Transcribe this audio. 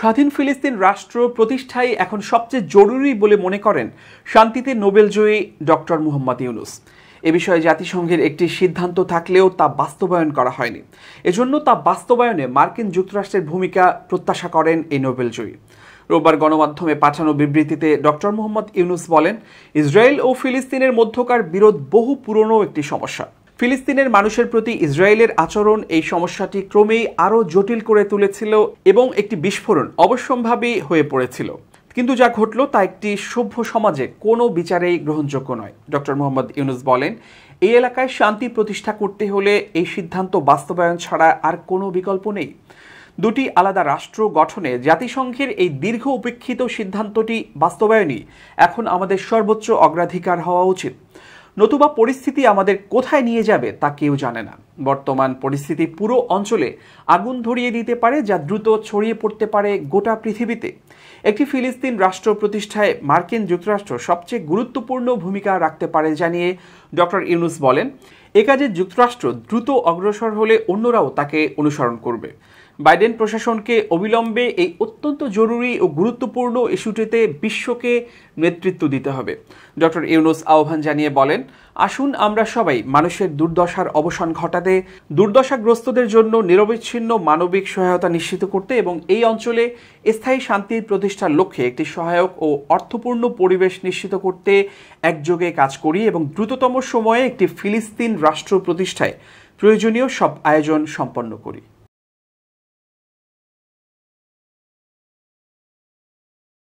স্বাধীন ফিলিস্তিন রাষ্ট্র প্রতিষ্ঠাই এখন সবচেয়ে জরুরি বলে মনে করেন শান্তিতে নোবেলজয়ী ডক্টর মুহম্মদ ইউনুস এ বিষয়ে জাতিসংঘের একটি সিদ্ধান্ত থাকলেও তা বাস্তবায়ন করা হয়নি এজন্য তা বাস্তবায়নে মার্কিন যুক্তরাষ্ট্রের ভূমিকা প্রত্যাশা করেন এই নোবেলজয়ী রোববার গণমাধ্যমে পাঠানো বিবৃতিতে ডক্টর মোহাম্মদ ইউনুস বলেন ইসরায়েল ও ফিলিস্তিনের মধ্যকার বিরোধ বহু পুরনো একটি সমস্যা ফিলিস্তিনের মানুষের প্রতি ইসরায়েলের আচরণ এই সমস্যাটি ক্রমেই আরও জটিল করে তুলেছিল এবং একটি বিস্ফোরণ অবশ্যম্ভাবী হয়ে পড়েছিল কিন্তু যা ঘটল তা একটি সভ্য সমাজে কোনো বিচারেই গ্রহণযোগ্য নয় ডক্টর মোহাম্মদ ইউনুস বলেন এই এলাকায় শান্তি প্রতিষ্ঠা করতে হলে এই সিদ্ধান্ত বাস্তবায়ন ছাড়া আর কোনো বিকল্প নেই দুটি আলাদা রাষ্ট্র গঠনে জাতিসংঘের এই দীর্ঘ উপেক্ষিত সিদ্ধান্তটি বাস্তবায়নই এখন আমাদের সর্বোচ্চ অগ্রাধিকার হওয়া উচিত নতুবা পরিস্থিতি আমাদের কোথায় নিয়ে যাবে তা কেউ জানে না বর্তমান পরিস্থিতি পুরো অঞ্চলে আগুন ধরিয়ে দিতে পারে যা দ্রুত ছড়িয়ে পড়তে পারে গোটা পৃথিবীতে একটি ফিলিস্তিন রাষ্ট্র প্রতিষ্ঠায় মার্কিন যুক্তরাষ্ট্র সবচেয়ে গুরুত্বপূর্ণ ভূমিকা রাখতে পারে জানিয়ে ডক্টর ইউনুস বলেন এ কাজে যুক্তরাষ্ট্র দ্রুত অগ্রসর হলে অন্যরাও তাকে অনুসরণ করবে বাইডেন প্রশাসনকে অবিলম্বে এই অত্যন্ত জরুরি ও গুরুত্বপূর্ণ ইস্যুটিতে বিশ্বকে নেতৃত্ব দিতে হবে ডক্টর ইউনুস আহ্বান জানিয়ে বলেন আসুন আমরা সবাই মানুষের দুর্দশার অবসান ঘটাতে দুর্দশাগ্রস্তদের জন্য নিরবিচ্ছিন্ন মানবিক সহায়তা নিশ্চিত করতে এবং এই অঞ্চলে স্থায়ী শান্তির প্রতিষ্ঠার লক্ষ্যে একটি সহায়ক ও অর্থপূর্ণ পরিবেশ নিশ্চিত করতে একযোগে কাজ করি এবং দ্রুততম সময়ে একটি ফিলিস্তিন রাষ্ট্র প্রতিষ্ঠায় প্রয়োজনীয় সব আয়োজন সম্পন্ন করি